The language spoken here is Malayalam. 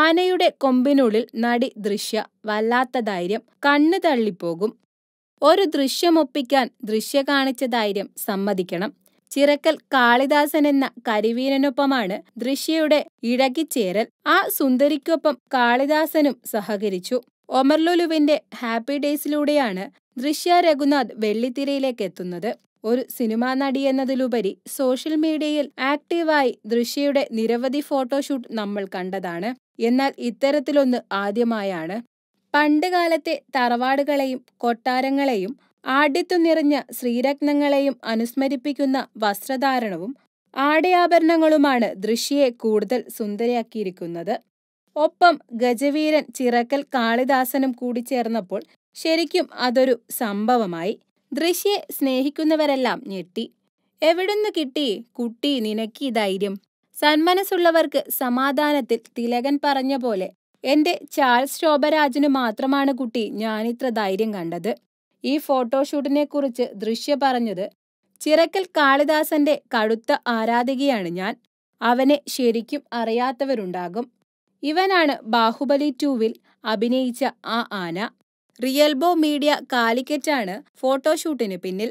ആനയുടെ കൊമ്പിനുള്ളിൽ നടി ദൃശ്യ വല്ലാത്ത ധൈര്യം കണ്ണു തള്ളിപ്പോകും ഒരു ദൃശ്യമൊപ്പിക്കാൻ ദൃശ്യ കാണിച്ച ധൈര്യം സമ്മതിക്കണം ചിറക്കൽ കാളിദാസൻ എന്ന കരിവീരനൊപ്പമാണ് ദൃശ്യയുടെ ഇഴകിച്ചേരൽ ആ സുന്ദരിക്കൊപ്പം കാളിദാസനും സഹകരിച്ചു ഒമർലുലുവിന്റെ ഹാപ്പി ഡേയ്സിലൂടെയാണ് ദൃശ്യ രഘുനാഥ് വെള്ളിത്തിരയിലേക്ക് എത്തുന്നത് ഒരു സിനിമാ നടി എന്നതിലുപരി സോഷ്യൽ മീഡിയയിൽ ആക്റ്റീവായി ദൃശ്യയുടെ നിരവധി ഫോട്ടോഷൂട്ട് നമ്മൾ കണ്ടതാണ് എന്നാൽ ഇത്തരത്തിലൊന്ന് ആദ്യമായാണ് പണ്ടുകാലത്തെ തറവാടുകളെയും കൊട്ടാരങ്ങളെയും ആഢ്യത്തു നിറഞ്ഞ ശ്രീരത്നങ്ങളെയും അനുസ്മരിപ്പിക്കുന്ന വസ്ത്രധാരണവും ആടയാഭരണങ്ങളുമാണ് ദൃശ്യയെ കൂടുതൽ സുന്ദരിയാക്കിയിരിക്കുന്നത് ഒപ്പം ഗജവീരൻ ചിറക്കൽ കാളിദാസനും കൂടി ചേർന്നപ്പോൾ ശരിക്കും അതൊരു സംഭവമായി ദൃശ്യെ സ്നേഹിക്കുന്നവരെല്ലാം ഞെട്ടി എവിടുന്ന് കിട്ടി കുട്ടി നിനക്ക് ധൈര്യം സന്മനസ്സുള്ളവർക്ക് സമാധാനത്തിൽ തിലകൻ പറഞ്ഞ പോലെ എന്റെ ചാൾസ് ശോഭരാജന് മാത്രമാണ് കുട്ടി ഞാനിത്ര ധൈര്യം കണ്ടത് ഈ ഫോട്ടോഷൂട്ടിനെ കുറിച്ച് ദൃശ്യ പറഞ്ഞത് ചിറക്കൽ കാളിദാസന്റെ കടുത്ത ആരാധികയാണ് ഞാൻ അവനെ ശരിക്കും അറിയാത്തവരുണ്ടാകും ഇവനാണ് ബാഹുബലി ടൂവിൽ അഭിനയിച്ച ആ ആന റിയൽബോ മീഡിയ കാലിക്കറ്റാണ് ഫോട്ടോഷൂട്ടിന് പിന്നിൽ